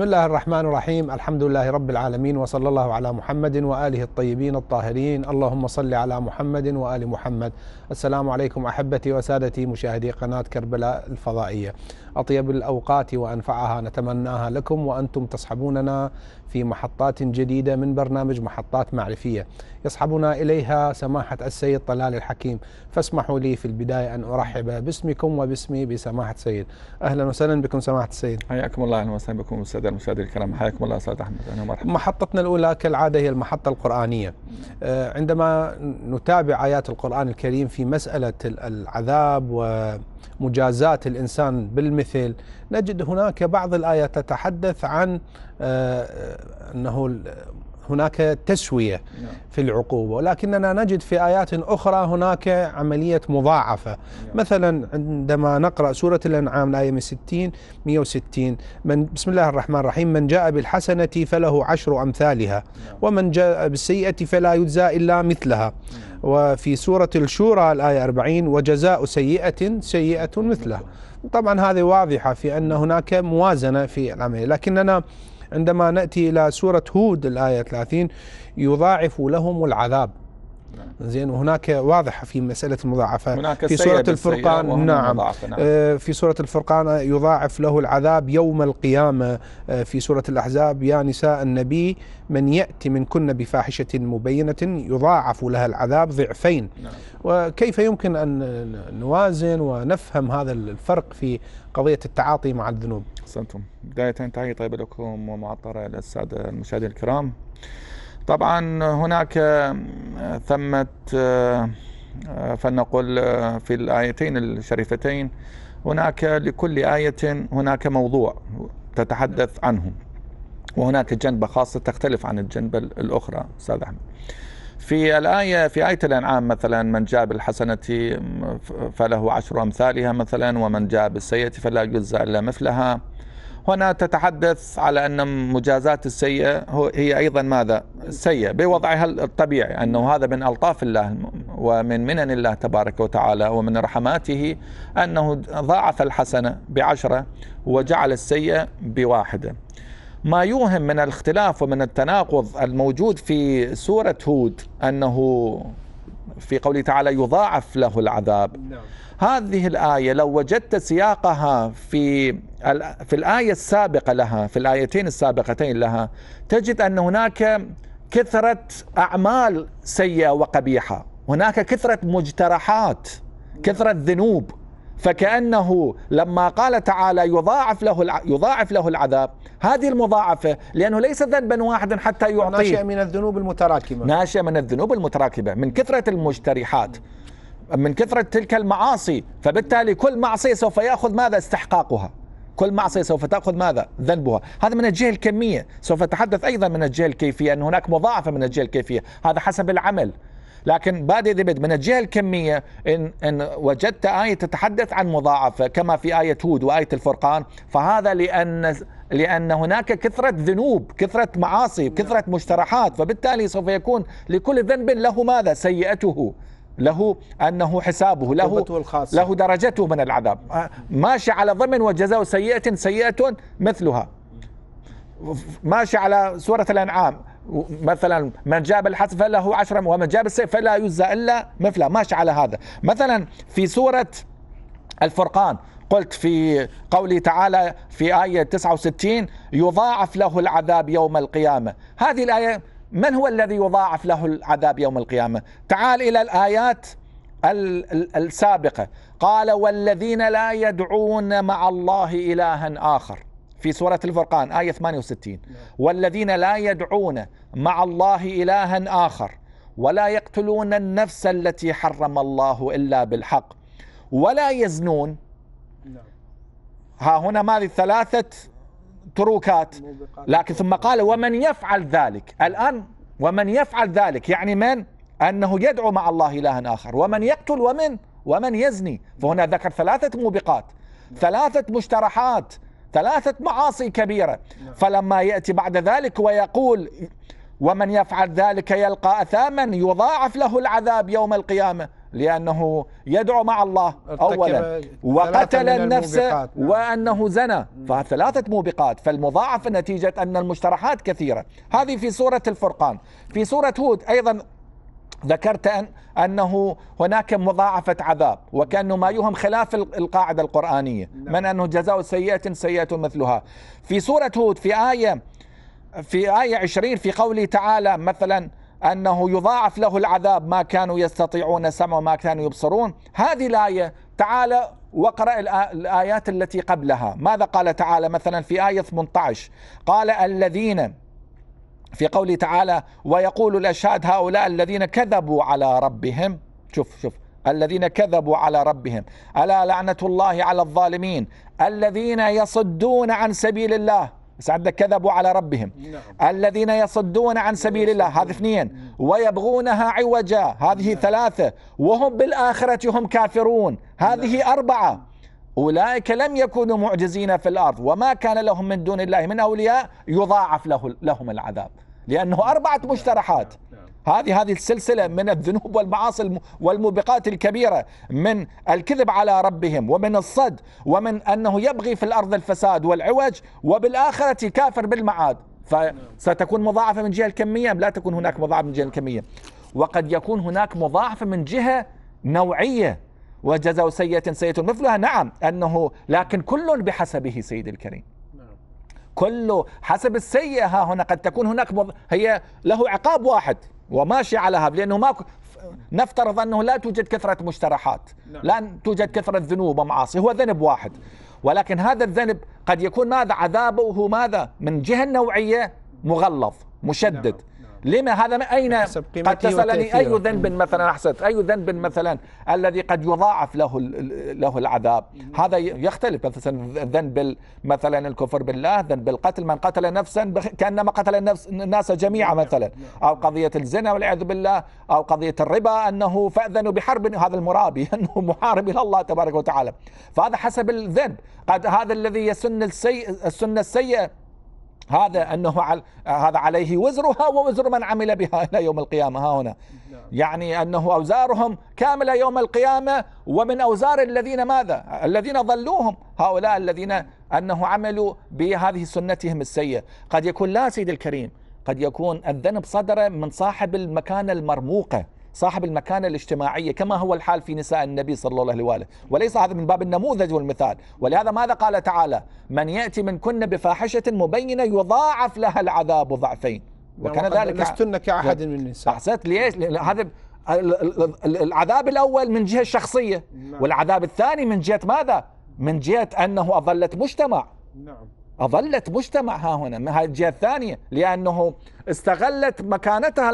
بسم الله الرحمن الرحيم الحمد لله رب العالمين وصلى الله على محمد وآله الطيبين الطاهرين اللهم صل على محمد وآل محمد السلام عليكم أحبتي وسادتي مشاهدي قناة كربلاء الفضائية أطيب الأوقات وأنفعها نتمناها لكم وأنتم تصحبوننا في محطات جديدة من برنامج محطات معرفية يصحبنا إليها سماحة السيد طلال الحكيم فاسمحوا لي في البداية أن أرحب باسمكم وباسمي بسماحة السيد أهلا وسهلا بكم سماحة السيد حياكم الله أهلا وسهلا بكم السادة المشاهدين الكرام حياكم الله أستاذ أحمد أهلا ومرحبا محطتنا الأولى كالعادة هي المحطة القرآنية آه، عندما نتابع آيات القرآن الكريم في مسألة العذاب و مجازات الانسان بالمثل نجد هناك بعض الايات تتحدث عن آه، آه، انه هناك تسوية نعم. في العقوبة ولكننا نجد في آيات أخرى هناك عملية مضاعفة مثلا عندما نقرأ سورة الأنعام الآية 60 160 من بسم الله الرحمن الرحيم من جاء بالحسنة فله عشر أمثالها نعم. ومن جاء بالسيئة فلا يجزى إلا مثلها نعم. وفي سورة الشورى الآية 40 وجزاء سيئة سيئة مثلها طبعا هذه واضحة في أن هناك موازنة في العمل لكننا عندما نأتي إلى سورة هود الآية 30 يضاعف لهم العذاب زين وهناك واضحه في مسألة نعم. المضاعفة في سورة الفرقان نعم, نعم في سورة الفرقان يضاعف له العذاب يوم القيامة آه، في سورة الأحزاب يا نساء النبي من يأتي منكن بفاحشة مبينة يضاعف لها العذاب ضعفين نعم وكيف يمكن أن نوازن ونفهم هذا الفرق في قضية التعاطي مع الذنوب أحسنتم بداية تحية طيبة لكم ومعطرة للسادة المشاهدين الكرام طبعا هناك ثمة آه، آه، فلنقل آه، في الآيتين الشريفتين هناك لكل آية هناك موضوع تتحدث عنه وهناك جنبة خاصة تختلف عن الجنبة الأخرى أستاذ أحمد في الآية في آية الأنعام مثلا من جاء بالحسنة فله عشر أمثالها مثلا ومن جاء بالسيئة فلا يجزى إلا مثلها هنا تتحدث على أن مجازات السيئة هي أيضا ماذا سيئة بوضعها الطبيعي أنه هذا من ألطاف الله ومن منن الله تبارك وتعالى ومن رحماته أنه ضاعف الحسنة بعشرة وجعل السيئة بواحدة ما يوهم من الاختلاف ومن التناقض الموجود في سورة هود أنه في قوله تعالى يضاعف له العذاب نعم. هذه الآية لو وجدت سياقها في في الآية السابقة لها في الآيتين السابقتين لها تجد أن هناك كثرة أعمال سيئة وقبيحة هناك كثرة مجترحات كثرة ذنوب فكأنه لما قال تعالى يضاعف له يضاعف له العذاب هذه المضاعفة لأنه ليس ذنبا واحدا حتى يعطيه ناشئ من الذنوب المتراكمة ناشئ من الذنوب المتراكمة من كثرة المجترحات من كثرة تلك المعاصي فبالتالي كل معصية سوف يأخذ ماذا استحقاقها كل معصية سوف تأخذ ماذا ذنبها هذا من الجهة الكمية سوف أتحدث أيضا من الجهة الكيفية أن هناك مضاعفة من الجهة الكيفية هذا حسب العمل لكن بادئ ذبد من الجهة الكمية إن, إن وجدت آية تتحدث عن مضاعفة كما في آية هود وآية الفرقان فهذا لأن لأن هناك كثرة ذنوب كثرة معاصي كثرة مجترحات نعم. فبالتالي سوف يكون لكل ذنب له ماذا سيئته له انه حسابه له له درجته من العذاب آه. ماشي على ضمن وجزاء سيئه سيئه مثلها ماشي على سوره الانعام مثلا من جاء بالحسن فله عشرة ومن جاء بالسيف فلا يجزى إلا مثله ماشي على هذا مثلا في سورة الفرقان قلت في قوله تعالى في آية 69 يضاعف له العذاب يوم القيامة هذه الآية من هو الذي يضاعف له العذاب يوم القيامة تعال إلى الآيات السابقة قال والذين لا يدعون مع الله إلها آخر في سورة الفرقان آية 68 نعم. والذين لا يدعون مع الله إلها آخر ولا يقتلون النفس التي حرم الله إلا بالحق ولا يزنون نعم. ها هنا ماذه ثلاثة تروكات لكن ثم قال ومن يفعل ذلك الآن ومن يفعل ذلك يعني من أنه يدعو مع الله إلها آخر ومن يقتل ومن ومن يزني فهنا ذكر ثلاثة موبقات نعم. ثلاثة مشترحات ثلاثة معاصي كبيرة فلما يأتي بعد ذلك ويقول ومن يفعل ذلك يلقى أثاما يضاعف له العذاب يوم القيامة لأنه يدعو مع الله أولا وقتل النفس نعم. وأنه زنى فثلاثة موبقات فالمضاعفة نتيجة أن المشترحات كثيرة هذه في سورة الفرقان في سورة هود أيضا ذكرت أن أنه هناك مضاعفة عذاب وكأنه ما يهم خلاف القاعدة القرآنية نعم. من أنه جزاء سيئة سيئة مثلها في سورة هود في آية في آية 20 في قوله تعالى مثلا أنه يضاعف له العذاب ما كانوا يستطيعون سمع وما كانوا يبصرون هذه الآية تعالى واقرأ الآيات التي قبلها ماذا قال تعالى مثلا في آية 18 قال الذين في قوله تعالى ويقول الأشهاد هؤلاء الذين كذبوا على ربهم شوف شوف الذين كذبوا على ربهم ألا لعنة الله على الظالمين الذين يصدون عن سبيل الله سعد كذبوا على ربهم نعم. الذين يصدون عن سبيل الله هذا اثنين نعم. ويبغونها عوجا هذه نعم. ثلاثة وهم بالآخرة هم كافرون هذه نعم. أربعة أولئك لم يكونوا معجزين في الأرض وما كان لهم من دون الله من أولياء يضاعف له لهم العذاب لأنه أربعة مشترحات هذه هذه السلسلة من الذنوب والمعاصي والموبقات الكبيرة من الكذب على ربهم ومن الصد ومن أنه يبغي في الأرض الفساد والعوج وبالآخرة كافر بالمعاد فستكون مضاعفة من جهة الكمية لا تكون هناك مضاعفة من جهة الكمية وقد يكون هناك مضاعفة من جهة نوعية وجزاء سيئة سيئة مثلها نعم أنه لكن كل بحسبه سيد الكريم نعم. كل حسب السيئة ها هنا قد تكون هناك هي له عقاب واحد وماشي على هذا لأنه ما نفترض أنه لا توجد كثرة مجترحات نعم. لا توجد كثرة ذنوب ومعاصي هو ذنب واحد ولكن هذا الذنب قد يكون ماذا عذابه ماذا من جهة نوعية مغلظ مشدد نعم. لما هذا ما أين قد تسألني أي ذنب مثلا أحسنت أي ذنب مثلا الذي قد يضاعف له له العذاب هذا يختلف مثلا ذنب مثلا الكفر بالله ذنب القتل من قتل نفسا كأنما قتل النفس الناس جميعا مثلا أو قضية الزنا والعياذ بالله أو قضية الربا أنه فأذنوا بحرب هذا المرابي أنه محارب إلى الله تبارك وتعالى فهذا حسب الذنب قد هذا الذي يسن السيء السنة السيئة هذا أنه على هذا عليه وزرها ووزر من عمل بها إلى يوم القيامة ها هنا نعم. يعني أنه أوزارهم كاملة يوم القيامة ومن أوزار الذين ماذا الذين ضلوهم هؤلاء الذين أنه عملوا بهذه سنتهم السيئة قد يكون لا سيد الكريم قد يكون الذنب صدر من صاحب المكانة المرموقة صاحب المكانة الاجتماعية كما هو الحال في نساء النبي صلى الله عليه وآله وليس هذا من باب النموذج والمثال ولهذا ماذا قال تعالى من يأتي من كن بفاحشة مبينة يضاعف لها العذاب ضعفين نعم، وكان ذلك لستن كأحد من النساء أحسنت ليش هذا العذاب الأول من جهة الشخصية نعم. والعذاب الثاني من جهة ماذا من جهة أنه أظلت مجتمع نعم أظلت مجتمعها هنا من هذه الجهة الثانية لأنه استغلت مكانتها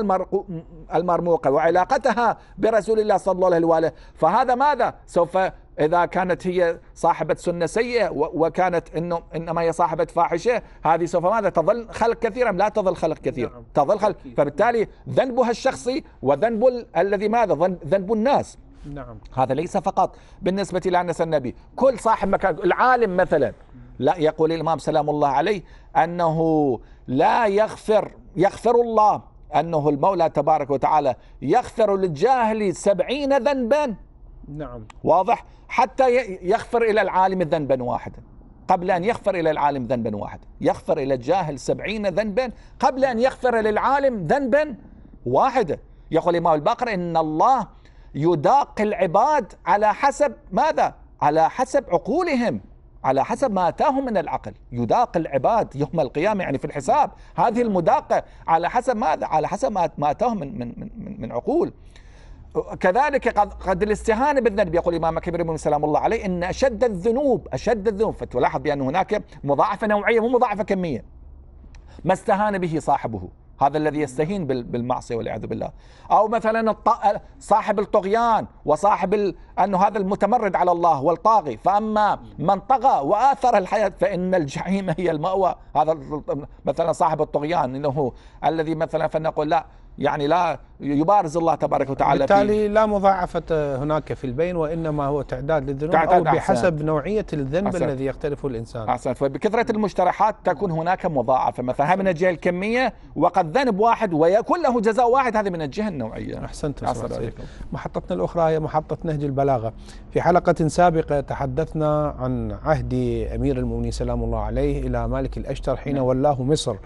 المرموقة وعلاقتها برسول الله صلى الله عليه وآله فهذا ماذا سوف إذا كانت هي صاحبة سنة سيئة وكانت إنه إنما هي صاحبة فاحشة هذه سوف ماذا تظل خلق كثيرا لا تظل خلق كثير نعم. تظل خلق فبالتالي ذنبها الشخصي وذنب الذي ماذا ذنب الناس نعم هذا ليس فقط بالنسبة لأنس النبي كل صاحب مكان العالم مثلا لا يقول الإمام سلام الله عليه أنه لا يغفر يغفر الله أنه المولى تبارك وتعالى يغفر للجاهل سبعين ذنبا نعم واضح حتى يغفر إلى العالم ذنبا واحدا قبل أن يغفر إلى العالم ذنبا واحدا يغفر إلى الجاهل سبعين ذنبا قبل أن يغفر للعالم ذنبا واحدا يقول الإمام الباقر إن الله يداق العباد على حسب ماذا؟ على حسب عقولهم على حسب ما أتاهم من العقل يداق العباد يوم القيامة يعني في الحساب هذه المداقة على حسب ماذا على حسب ما أتاهم من, من, من, من عقول كذلك قد, قد الاستهانه بالذنب يقول الامام كبير بن سلام الله عليه ان اشد الذنوب اشد الذنوب فتلاحظ بان هناك مضاعفه نوعيه مو مضاعفه كميه ما استهان به صاحبه هذا الذي يستهين بالمعصية والعياذ بالله أو مثلا صاحب الطغيان وصاحب أن أنه هذا المتمرد على الله والطاغي فأما من طغى وآثر الحياة فإن الجحيم هي المأوى هذا مثلا صاحب الطغيان إنه الذي مثلا فنقول لا يعني لا يبارز الله تبارك وتعالى بالتالي فيه. لا مضاعفة هناك في البين وإنما هو تعداد للذنوب تعداد أو بحسب أحسن. نوعية الذنب أحسن. الذي يختلف الإنسان أحسن فبكثرة طيب، المشترحات تكون هناك مضاعفة مثلا من الجهة الكمية وقد ذنب واحد ويكون له جزاء واحد هذه من الجهة النوعية أحسنت أحسن محطتنا الأخرى هي محطة نهج البلاغة في حلقة سابقة تحدثنا عن عهد أمير المؤمنين سلام الله عليه إلى مالك الأشتر حين نعم. ولاه مصر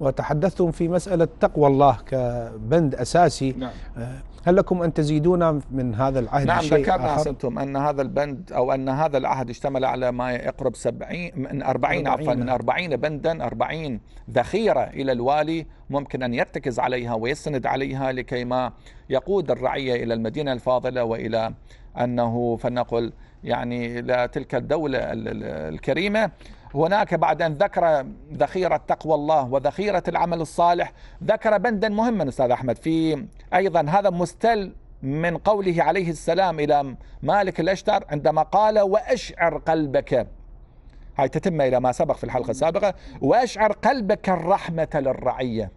وتحدثتم في مسألة تقوى الله كبند أساسي نعم. آه، هل لكم أن تزيدون من هذا العهد نعم شيء ذكرنا حسبتم أن هذا البند أو أن هذا العهد اشتمل على ما يقرب 70 من 40 عفوا من 40 بندا 40 ذخيرة إلى الوالي ممكن أن يرتكز عليها ويستند عليها لكي ما يقود الرعية إلى المدينة الفاضلة وإلى أنه فلنقل يعني إلى تلك الدولة الكريمة هناك بعد أن ذكر ذخيرة تقوى الله وذخيرة العمل الصالح ذكر بندا مهما أستاذ أحمد في أيضا هذا مستل من قوله عليه السلام إلى مالك الأشتر عندما قال وأشعر قلبك هاي تتم إلى ما سبق في الحلقة السابقة وأشعر قلبك الرحمة للرعية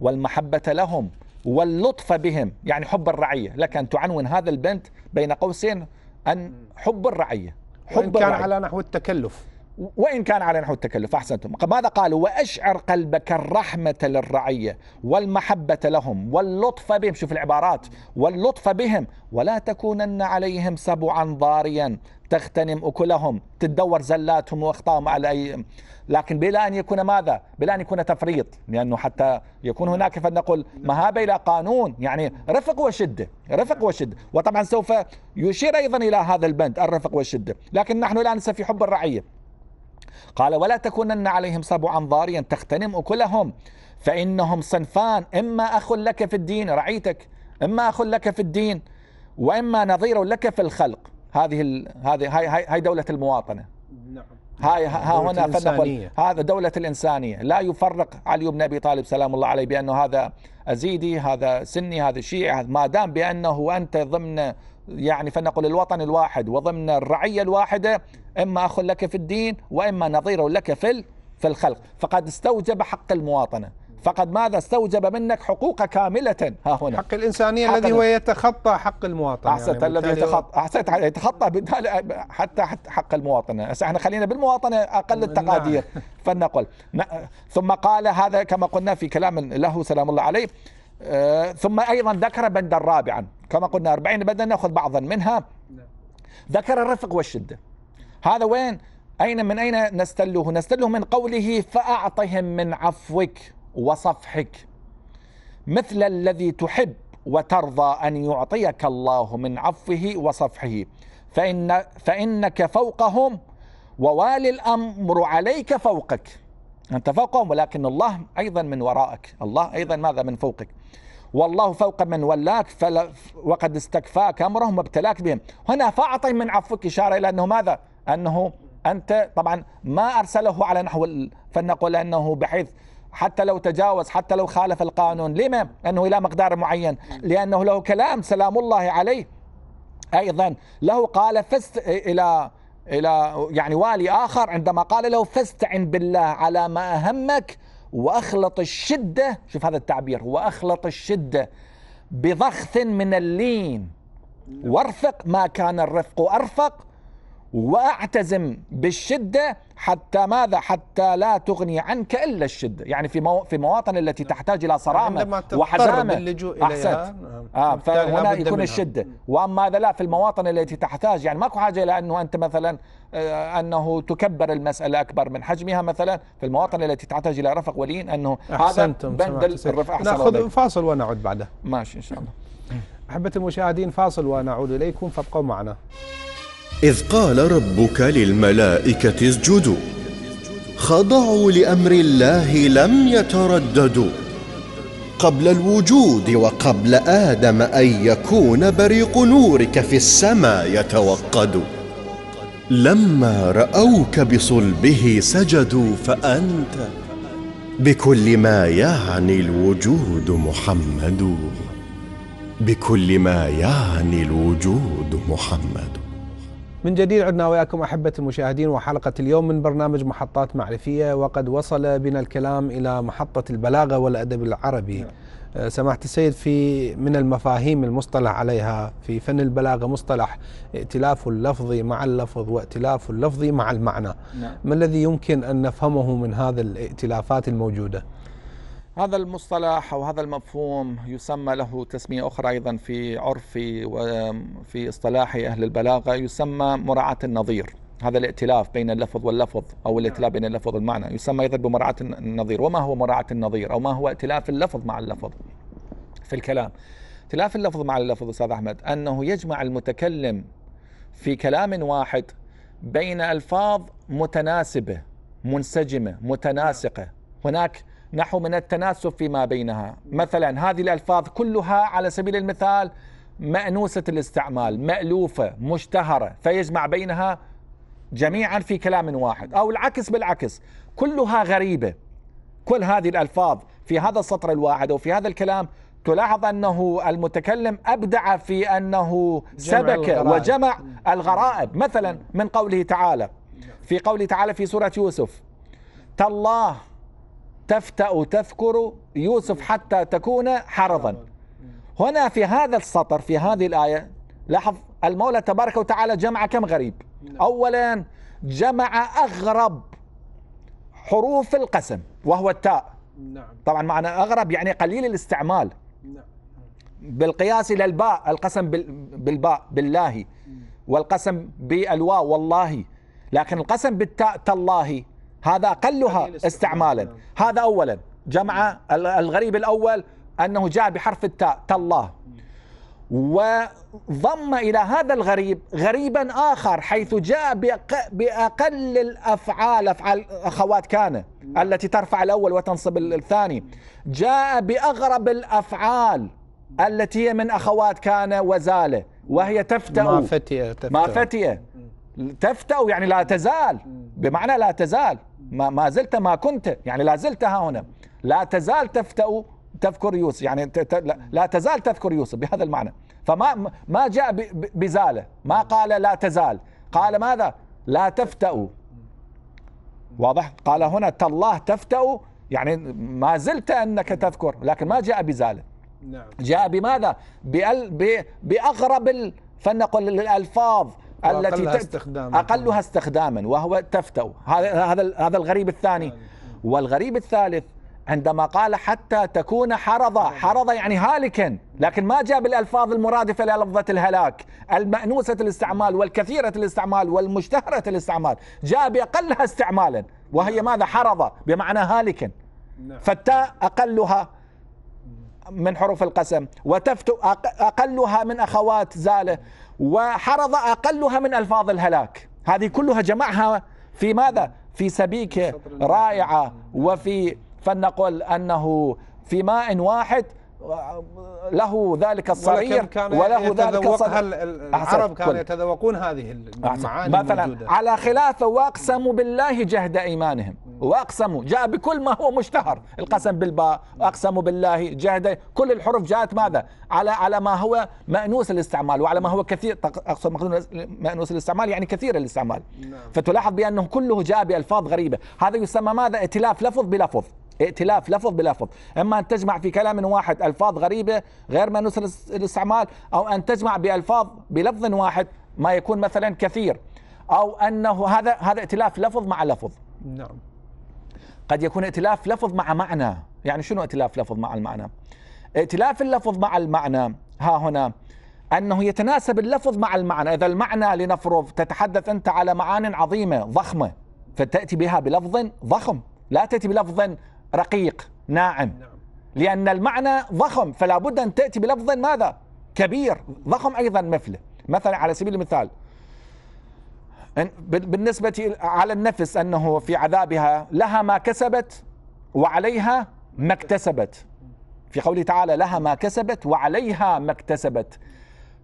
والمحبة لهم واللطف بهم يعني حب الرعية لك أن تعنون هذا البنت بين قوسين أن حب الرعية حب وإن كان الرعية. على نحو التكلف وإن كان على نحو التكلف أحسنتم ماذا قالوا وأشعر قلبك الرحمة للرعية والمحبة لهم واللطف بهم شوف العبارات واللطف بهم ولا تكونن عليهم سبعا ضاريا تغتنم أكلهم تدور زلاتهم وأخطائهم على أي لكن بلا أن يكون ماذا بلا أن يكون تفريط لأنه حتى يكون هناك فلنقل مهابة إلى قانون يعني رفق وشدة رفق وشدة وطبعا سوف يشير أيضا إلى هذا البند الرفق والشدة لكن نحن الآن في حب الرعية قال ولا تكونن عليهم صبعا ضاريا تغتنم أكلهم فإنهم صنفان إما أخ لك في الدين رعيتك إما أخ لك في الدين وإما نظير لك في الخلق هذه هذه هاي هاي دولة المواطنة نعم هاي ها هنا فنقول هذا دولة الإنسانية لا يفرق علي بن أبي طالب سلام الله عليه بأنه هذا أزيدي هذا سني هذا شيعي ما دام بأنه أنت ضمن يعني فنقول الوطن الواحد وضمن الرعية الواحدة إما أخ لك في الدين وإما نظير لك في في الخلق فقد استوجب حق المواطنة فقد ماذا استوجب منك حقوق كاملة ها هنا حق الإنسانية حق الذي هو يتخطى حق المواطن يعني أحسنت يعني الذي يتخطى أحسنت يتخطى حتى حق المواطنة احنا خلينا بالمواطنة أقل نعم. التقادير فلنقل ثم قال هذا كما قلنا في كلام له سلام الله عليه آه، ثم أيضا ذكر بندا رابعا كما قلنا 40 بندا نأخذ بعضا منها نعم. ذكر الرفق والشدة هذا وين أين من أين نستله نستله من قوله فأعطهم من عفوك وصفحك مثل الذي تحب وترضى أن يعطيك الله من عفوه وصفحه فإن فإنك فوقهم ووالي الأمر عليك فوقك أنت فوقهم ولكن الله أيضا من ورائك الله أيضا ماذا من فوقك والله فوق من ولاك وقد استكفاك أمرهم وابتلاك بهم هنا فأعطي من عفوك إشارة إلى أنه ماذا أنه أنت طبعا ما أرسله على نحو فلنقول أنه بحيث حتى لو تجاوز حتى لو خالف القانون لما أنه إلى مقدار معين لأنه له كلام سلام الله عليه أيضا له قال فست إلى إلى يعني والي آخر عندما قال له فاستعن بالله على ما أهمك وأخلط الشدة شوف هذا التعبير وأخلط الشدة بضخث من اللين وارفق ما كان الرفق أرفق واعتزم بالشده حتى ماذا حتى لا تغني عنك الا الشده يعني في مو في مواطن التي تحتاج الى صرامه وحزامه للجوء نعم. اه فهنا يكون الشده واما اذا لا في المواطن التي تحتاج يعني ماكو حاجه لأنه انت مثلا آه، انه تكبر المساله اكبر من حجمها مثلا في المواطن التي تحتاج الى رفق ولين انه احسنتم هذا بند الرفق احسن ناخذ فاصل ونعود بعده ماشي ان شاء الله احبتي المشاهدين فاصل ونعود اليكم فابقوا معنا إذ قال ربك للملائكة اسجدوا خضعوا لأمر الله لم يترددوا قبل الوجود وقبل آدم أن يكون بريق نورك في السماء يتوقد لما رأوك بصلبه سجدوا فأنت بكل ما يعني الوجود محمد بكل ما يعني الوجود محمد من جديد عدنا وياكم أحبة المشاهدين وحلقة اليوم من برنامج محطات معرفية وقد وصل بنا الكلام إلى محطة البلاغة والأدب العربي نعم. آه، سماحة السيد في من المفاهيم المصطلح عليها في فن البلاغة مصطلح ائتلاف اللفظ مع اللفظ وائتلاف اللفظ مع المعنى نعم. ما الذي يمكن أن نفهمه من هذا الائتلافات الموجودة؟ هذا المصطلح او هذا المفهوم يسمى له تسميه اخرى ايضا في عرفي وفي اصطلاح اهل البلاغه يسمى مراعاه النظير هذا الائتلاف بين اللفظ واللفظ او الائتلاف بين اللفظ والمعنى يسمى ايضا بمراعاه النظير وما هو مراعاه النظير او ما هو ائتلاف اللفظ مع اللفظ في الكلام ائتلاف اللفظ مع اللفظ استاذ احمد انه يجمع المتكلم في كلام واحد بين الفاظ متناسبه منسجمه متناسقه هناك نحو من التناسب فيما بينها مثلا هذه الألفاظ كلها على سبيل المثال مأنوسة الاستعمال مألوفة مشتهرة فيجمع بينها جميعا في كلام واحد أو العكس بالعكس كلها غريبة كل هذه الألفاظ في هذا السطر الواحد أو في هذا الكلام تلاحظ أنه المتكلم أبدع في أنه سبك الغرائب. وجمع الغرائب مثلا من قوله تعالى في قوله تعالى في سورة يوسف تالله تفتأ تذكر يوسف حتى تكون حرضا هنا في هذا السطر في هذه الآية لاحظ المولى تبارك وتعالى جمع كم غريب نعم. أولا جمع أغرب حروف القسم وهو التاء نعم. طبعا معنى أغرب يعني قليل الاستعمال نعم. بالقياس إلى الباء القسم بالباء بالله والقسم بالواو والله لكن القسم بالتاء تالله هذا أقلها استعمالا نعم. هذا أولا جمع الغريب الأول أنه جاء بحرف التاء تالله وضم إلى هذا الغريب غريبا آخر حيث جاء بأقل الأفعال أفعال أخوات كان نعم. التي ترفع الأول وتنصب الثاني جاء بأغرب الأفعال التي هي من أخوات كان وزاله وهي تفتأ ما فتئ ما فتئ تفتأ يعني لا تزال بمعنى لا تزال ما, ما زلت ما كنت يعني لا زلت ها هنا لا تزال تفتأ تذكر يوسف يعني لا تزال تذكر يوسف بهذا المعنى فما ما جاء بزالة ما قال لا تزال قال ماذا لا تفتأ واضح قال هنا تالله تفتأ يعني ما زلت أنك تذكر لكن ما جاء بزالة نعم. جاء بماذا بأغرب فلنقل الألفاظ التي استخداما اقلها استخداما وهو تفتو هذا هذا هذا الغريب الثاني نعم. والغريب الثالث عندما قال حتى تكون حرضة حرضة يعني هالكا لكن ما جاء بالألفاظ المرادفة للفظة الهلاك المأنوسة الاستعمال والكثيرة الاستعمال والمشتهرة الاستعمال جاء بأقلها استعمالا وهي نعم. ماذا حرضة بمعنى هالكا نعم. فالتاء أقلها من حروف القسم وتفتو أقلها من أخوات زالة وحرض أقلها من ألفاظ الهلاك هذه كلها جمعها في ماذا؟ في سبيكة رائعة وفي فلنقل أنه في ماء واحد له ذلك الصغير كان وله ذلك هل العرب كانوا يتذوقون هذه المعاني مثلا الموجودة. على خلاف واقسموا بالله جهد ايمانهم واقسموا جاء بكل ما هو مشتهر القسم بالباء اقسموا بالله جهد كل الحروف جاءت ماذا على على ما هو مأنوس الاستعمال وعلى ما هو كثير اقصد مأنوس الاستعمال يعني كثير الاستعمال نعم. فتلاحظ بانه كله جاء بالفاظ غريبه هذا يسمى ماذا ائتلاف لفظ بلفظ ائتلاف لفظ بلفظ إما أن تجمع في كلام واحد ألفاظ غريبة غير ما نسر الاستعمال أو أن تجمع بألفاظ بلفظ واحد ما يكون مثلا كثير أو أنه هذا هذا ائتلاف لفظ مع لفظ نعم قد يكون ائتلاف لفظ مع معنى يعني شنو ائتلاف لفظ مع المعنى ائتلاف اللفظ مع المعنى ها هنا أنه يتناسب اللفظ مع المعنى إذا المعنى لنفرض تتحدث أنت على معان عظيمة ضخمة فتأتي بها بلفظ ضخم لا تأتي بلفظ رقيق ناعم نعم. لأن المعنى ضخم فلا بد أن تأتي بلفظ ماذا كبير ضخم أيضا مثله مثلا على سبيل المثال بالنسبة على النفس أنه في عذابها لها ما كسبت وعليها ما اكتسبت في قوله تعالى لها ما كسبت وعليها ما اكتسبت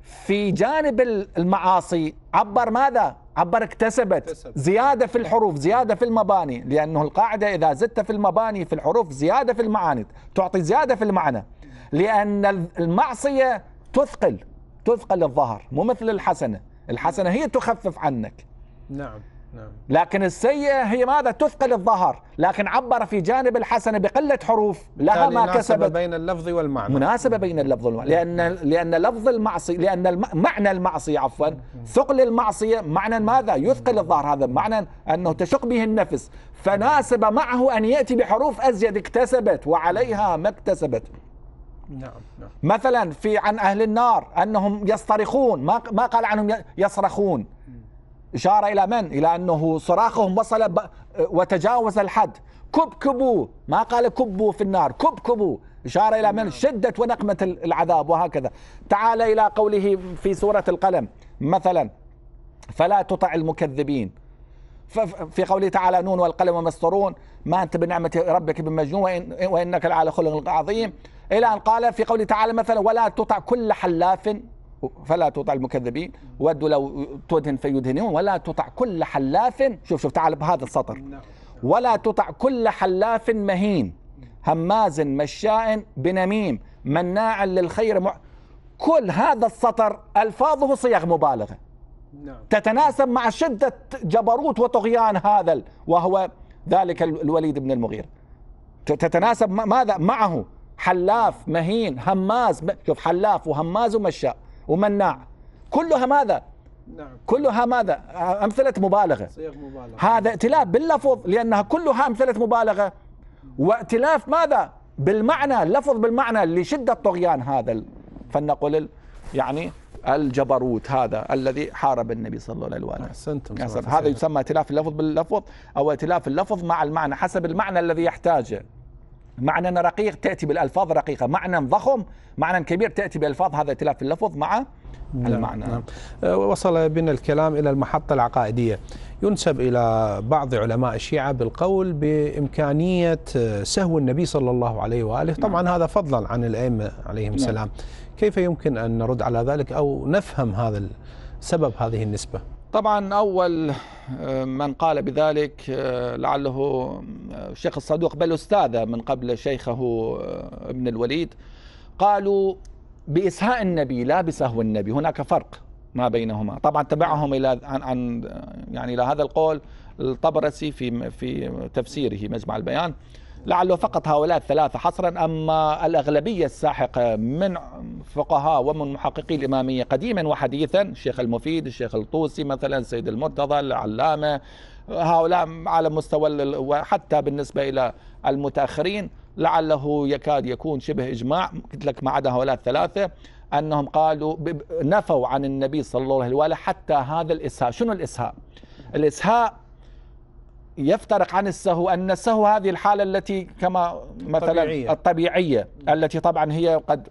في جانب المعاصي عبر ماذا عبر اكتسبت زيادة في الحروف زيادة في المباني لأنه القاعدة إذا زدت في المباني في الحروف زيادة في المعاني تعطي زيادة في المعنى لأن المعصية تثقل تثقل الظهر مو مثل الحسنة الحسنة هي تخفف عنك نعم نعم. لكن السيئة هي ماذا تثقل الظهر لكن عبر في جانب الحسنة بقلة حروف لها ما كسبت بين اللفظ والمعنى مناسبة بين اللفظ والمعنى لأن لأن لفظ المعصية لأن معنى المعصية عفوا ثقل المعصية معنى ماذا يثقل الظهر هذا معنى أنه تشق به النفس فناسب معه أن يأتي بحروف أزيد اكتسبت وعليها ما اكتسبت نعم. نعم. مثلا في عن أهل النار أنهم يصطرخون ما, ما قال عنهم يصرخون إشارة إلى من؟ إلى أنه صراخهم وصل وتجاوز الحد كبكبوا ما قال كبوا في النار كبكبوا إشارة إلى من نعم. شدة ونقمة العذاب وهكذا تعال إلى قوله في سورة القلم مثلا فلا تطع المكذبين في قوله تعالى نون والقلم ومسطرون ما أنت بنعمة ربك بمجنون وإن وإنك لعلى خلق عظيم إلى أن قال في قوله تعالى مثلا ولا تطع كل حلاف فلا تطع المكذبين ودوا لو تدهن فيدهنون ولا تطع كل حلاف شوف شوف تعال بهذا السطر نعم. ولا تطع كل حلاف مهين هماز مشاء بنميم مناع للخير مع... كل هذا السطر الفاظه صيغ مبالغه نعم. تتناسب مع شده جبروت وطغيان هذا وهو ذلك الوليد بن المغير تتناسب ماذا معه حلاف مهين هماز شوف حلاف وهماز ومشاء ومناع كلها ماذا نعم. كلها ماذا أمثلة مبالغة صيغ مبالغة هذا ائتلاف باللفظ لأنها كلها أمثلة مبالغة وائتلاف ماذا بالمعنى اللفظ بالمعنى لشدة طغيان هذا فلنقل يعني الجبروت هذا الذي حارب النبي صلى الله عليه وآله أحسنتم يعني هذا يسمى ائتلاف اللفظ باللفظ أو ائتلاف اللفظ مع المعنى حسب المعنى الذي يحتاجه معنى رقيق تأتي بالألفاظ رقيقة معنى ضخم معنى كبير تأتي بألفاظ هذا اتلاف اللفظ مع نعم، المعنى نعم. أه، وصل بنا الكلام إلى المحطة العقائدية ينسب إلى بعض علماء الشيعة بالقول بإمكانية أه، سهو النبي صلى الله عليه وآله نعم. طبعا نعم. هذا فضلا عن الأئمة عليهم نعم. السلام كيف يمكن أن نرد على ذلك أو نفهم هذا سبب هذه النسبة طبعا أول آه، من قال بذلك آه، لعله الشيخ آه، الصدوق بل أستاذه من قبل شيخه ابن الوليد قالوا بإسهاء النبي لا بسهو النبي هناك فرق ما بينهما طبعا تبعهم إلى عن, عن يعني إلى هذا القول الطبرسي في في تفسيره مجمع البيان لعله فقط هؤلاء الثلاثة حصرا أما الأغلبية الساحقة من فقهاء ومن محققي الإمامية قديما وحديثا الشيخ المفيد الشيخ الطوسي مثلا السيد المرتضى العلامة هؤلاء على مستوى وحتى بالنسبة إلى المتأخرين لعله يكاد يكون شبه إجماع قلت لك ما عدا هؤلاء الثلاثة أنهم قالوا نفوا عن النبي صلى الله عليه وآله حتى هذا الإسهاء شنو الإسهاء؟ الإسهاء يفترق عن السهو أن السهو هذه الحالة التي كما مثلا الطبيعية, الطبيعية التي طبعا هي قد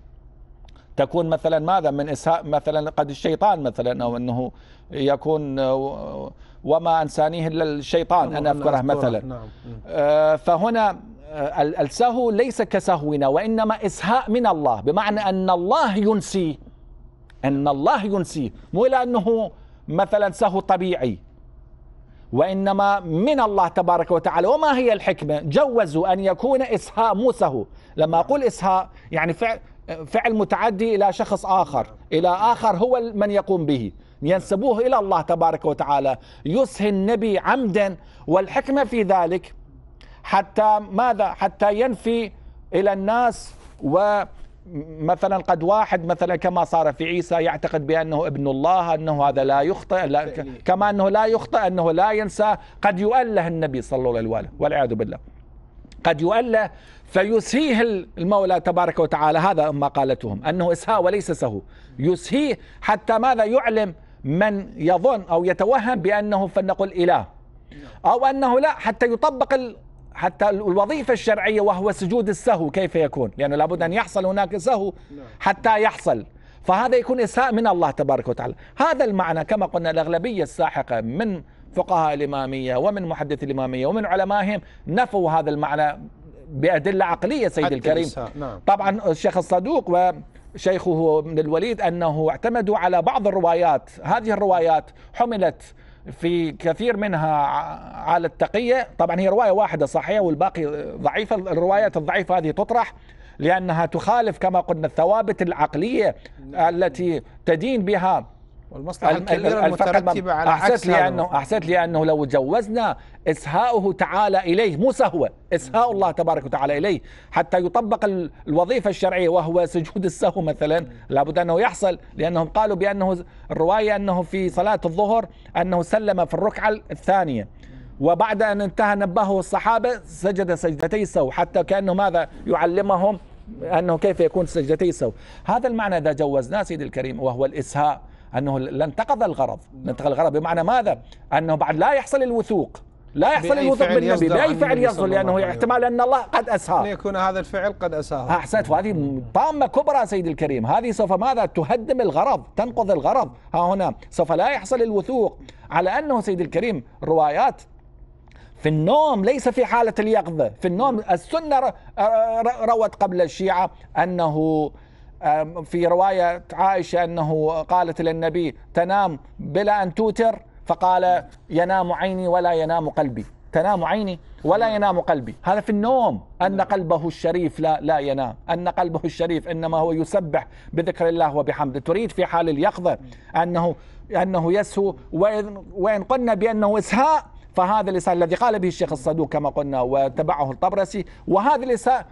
تكون مثلا ماذا من إسهاء مثلا قد الشيطان مثلا أو أنه يكون وما أنسانيه إلا الشيطان أن أذكره مثلا نعم. آه، فهنا آه، السهو ليس كسهونا وإنما إسهاء من الله بمعنى أن الله ينسيه أن الله ينسيه مو إلى أنه مثلا سهو طبيعي وإنما من الله تبارك وتعالى وما هي الحكمة جوزوا أن يكون إسهاموسه لما أقول إسهاء يعني فعل, فعل متعدي إلى شخص آخر إلى آخر هو من يقوم به ينسبوه إلى الله تبارك وتعالى يسهي النبي عمدا والحكمة في ذلك حتى ماذا حتى ينفي إلى الناس و مثلا قد واحد مثلا كما صار في عيسى يعتقد بانه ابن الله انه هذا لا يخطئ لا كما انه لا يخطئ انه لا ينسى قد يؤله النبي صلى الله عليه واله والعياذ بالله قد يؤله فيسهيه المولى تبارك وتعالى هذا ما قالتهم انه اسهاء وليس سهو يسهيه حتى ماذا يعلم من يظن او يتوهم بانه فلنقل اله او انه لا حتى يطبق حتى الوظيفة الشرعية وهو سجود السهو كيف يكون لأنه يعني لابد أن يحصل هناك سهو حتى يحصل فهذا يكون إساء من الله تبارك وتعالى هذا المعنى كما قلنا الأغلبية الساحقة من فقهاء الإمامية ومن محدث الإمامية ومن علمائهم نفوا هذا المعنى بأدلة عقلية سيد الكريم نعم. طبعا الشيخ الصدوق و شيخه ابن الوليد انه اعتمدوا على بعض الروايات، هذه الروايات حملت في كثير منها على التقية طبعا هي رواية واحدة صحيحة والباقي ضعيفة الروايات الضعيفة هذه تطرح لأنها تخالف كما قلنا الثوابت العقلية نعم. التي تدين بها والمصلحة الكبيرة المترتبة على أحسنت لي أنه أحسنت لي أنه لو جوزنا إسهاؤه تعالى إليه مو سهوة إسهاء الله تبارك وتعالى إليه حتى يطبق الوظيفة الشرعية وهو سجود السهو مثلا لابد أنه يحصل لأنهم قالوا بأنه الرواية أنه في صلاة الظهر أنه سلم في الركعة الثانية وبعد أن انتهى نبهه الصحابة سجد سجدتي السهو حتى كأنه ماذا يعلمهم أنه كيف يكون سجدتي السهو هذا المعنى إذا جوزناه سيدي الكريم وهو الإسهاء أنه لانتقض الغرض لانتقض الغرض بمعنى ماذا أنه بعد لا يحصل الوثوق لا يحصل الوثوق بالنبي بأي فعل يصدر لأنه احتمال أن الله قد ان ليكون هذا الفعل قد اساء أحسنت أه، وهذه طامة كبرى سيدي الكريم هذه سوف ماذا تهدم الغرض تنقض الغرض ها هنا سوف لا يحصل الوثوق على أنه سيدي الكريم روايات في النوم ليس في حالة اليقظة في النوم السنة روت قبل الشيعة أنه في رواية عائشة أنه قالت للنبي تنام بلا أن توتر فقال ينام عيني ولا ينام قلبي تنام عيني ولا ينام قلبي هذا في النوم أن نعم. قلبه الشريف لا لا ينام أن قلبه الشريف إنما هو يسبح بذكر الله وبحمده تريد في حال اليقظة أنه أنه يسهو وإن قلنا بأنه إسهاء فهذا الإسهاء الذي قال به الشيخ الصدوق كما قلنا وتبعه الطبرسي وهذا الإسهاء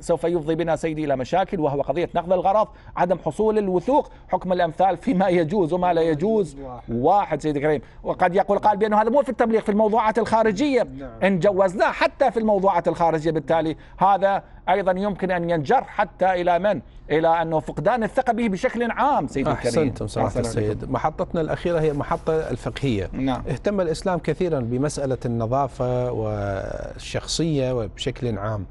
سوف يفضي بنا سيدي إلى مشاكل وهو قضية نقد الغرض عدم حصول الوثوق حكم الأمثال فيما يجوز وما لا يجوز واحد سيدي الكريم وقد يقول قال بأنه هذا مو في التبليغ في الموضوعات الخارجية نعم. إن جوزناه حتى في الموضوعات الخارجية بالتالي هذا أيضا يمكن أن ينجر حتى إلى من؟ إلى أنه فقدان الثقة به بشكل عام سيدي الكريم أحسنتم سماحة السيد محطتنا الأخيرة هي محطة الفقهية نعم. اهتم الإسلام كثيرا بمسألة النظافة والشخصية وبشكل عام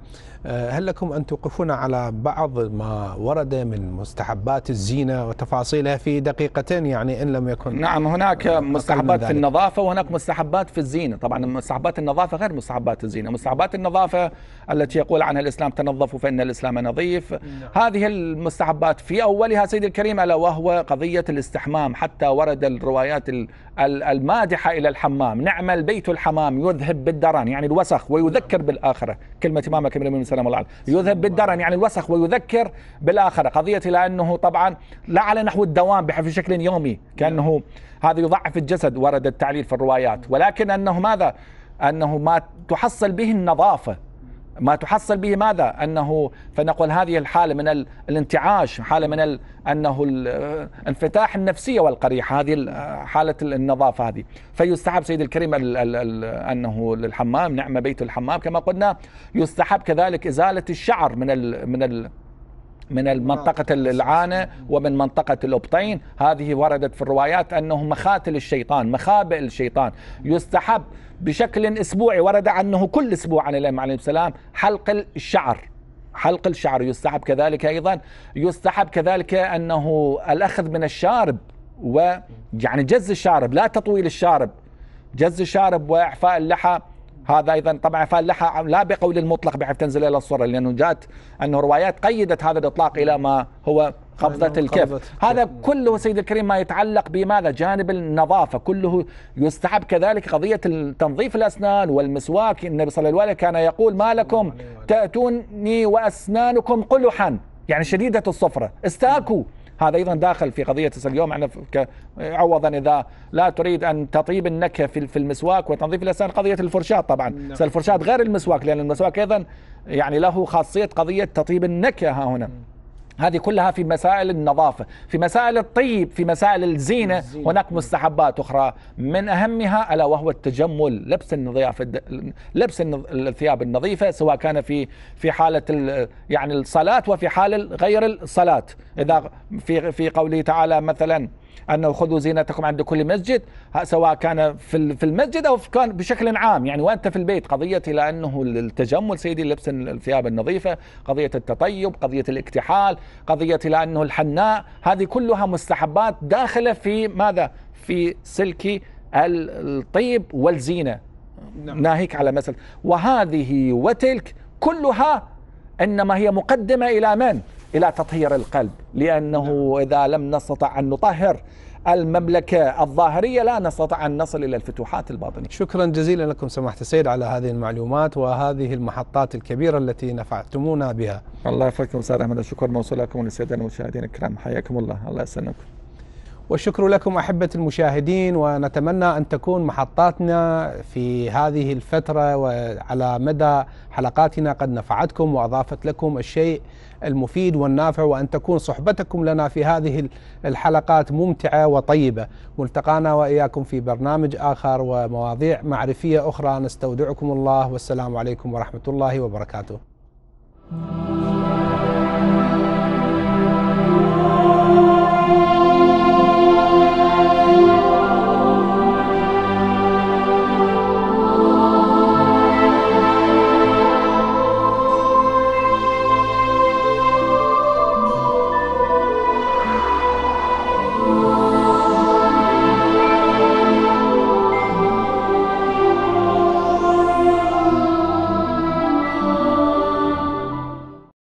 آه، هل لكم أن توقفون على بعض ما ورد من مستحبات الزينة وتفاصيلها في دقيقتين يعني إن لم يكن نعم هناك مستحبات في النظافة وهناك مستحبات في الزينة طبعا مستحبات النظافة غير مستحبات الزينة مستحبات النظافة التي يقول عنها الإسلام تنظفوا فإن الإسلام نظيف نعم. هذه المستحبات في أولها سيدي الكريم ألا وهو قضية الاستحمام حتى ورد الروايات المادحة إلى الحمام نعم البيت الحمام يذهب بالدران يعني الوسخ ويذكر بالآخرة كلمة إمامك من سلام الله عليه يذهب بالدرن يعني الوسخ ويذكر بالآخرة قضية إلى أنه طبعا لا على نحو الدوام في شكل يومي كأنه هذا يضعف الجسد ورد التعليل في الروايات ولكن أنه ماذا أنه ما تحصل به النظافة ما تحصل به ماذا أنه فنقول هذه الحالة من الانتعاش حالة من أنه الانفتاح النفسية والقريحة هذه حالة النظافة هذه فيستحب سيد الكريم الـ الـ الـ أنه للحمام نعم بيت الحمام كما قلنا يستحب كذلك إزالة الشعر من الـ من الـ من المنطقة آه. العانة ومن منطقة الأبطين هذه وردت في الروايات أنه مخاتل الشيطان مخابئ الشيطان يستحب بشكل أسبوعي ورد عنه كل أسبوع عن الأم عليه السلام حلق الشعر حلق الشعر يستحب كذلك أيضا يستحب كذلك أنه الأخذ من الشارب ويعني جز الشارب لا تطويل الشارب جز الشارب وإعفاء اللحى هذا أيضا طبعا فلحة لا بقول المطلق بحيث تنزل إلى الصورة لأنه جاءت أنه روايات قيدت هذا الإطلاق إلى ما هو قبضة الكف هذا نعم. كله سيد الكريم ما يتعلق بماذا جانب النظافة كله يستحب كذلك قضية تنظيف الأسنان والمسواك النبي صلى الله عليه وسلم كان يقول ما لكم تأتوني وأسنانكم قلحا يعني شديدة الصفرة استاكوا هذا أيضا داخل في قضية اليوم احنا عوضا إذا لا تريد أن تطيب النكهة في المسواك وتنظيف الاسنان قضية الفرشاة طبعا نعم. الفرشاة غير المسواك لأن المسواك أيضا يعني له خاصية قضية تطيب النكهة هنا هذه كلها في مسائل النظافة في مسائل الطيب في مسائل الزينة هناك مستحبات أخرى من أهمها ألا وهو التجمل لبس النظافة لبس الثياب النظيفة سواء كان في في حالة يعني الصلاة وفي حال غير الصلاة إذا في في قوله تعالى مثلا انه خذوا زينتكم عند كل مسجد سواء كان في المسجد او كان بشكل عام يعني وانت في البيت قضيه الى انه التجمل سيدي لبس الثياب النظيفه قضيه التطيب قضيه الاكتحال قضيه الى انه الحناء هذه كلها مستحبات داخله في ماذا في سلك الطيب والزينه نعم. ناهيك على مسألة وهذه وتلك كلها إنما هي مقدمة إلى من؟ إلى تطهير القلب لأنه إذا لم نستطع أن نطهر المملكة الظاهرية لا نستطيع أن نصل إلى الفتوحات الباطنية شكرا جزيلا لكم سماحة السيد على هذه المعلومات وهذه المحطات الكبيرة التي نفعتمونا بها الله يحفظكم أستاذ أحمد الشكر موصول لكم وللسادة المشاهدين الكرام حياكم الله الله يسلمكم والشكر لكم أحبة المشاهدين ونتمنى أن تكون محطاتنا في هذه الفترة وعلى مدى حلقاتنا قد نفعتكم وأضافت لكم الشيء المفيد والنافع وأن تكون صحبتكم لنا في هذه الحلقات ممتعة وطيبة ملتقانا وإياكم في برنامج آخر ومواضيع معرفية أخرى نستودعكم الله والسلام عليكم ورحمة الله وبركاته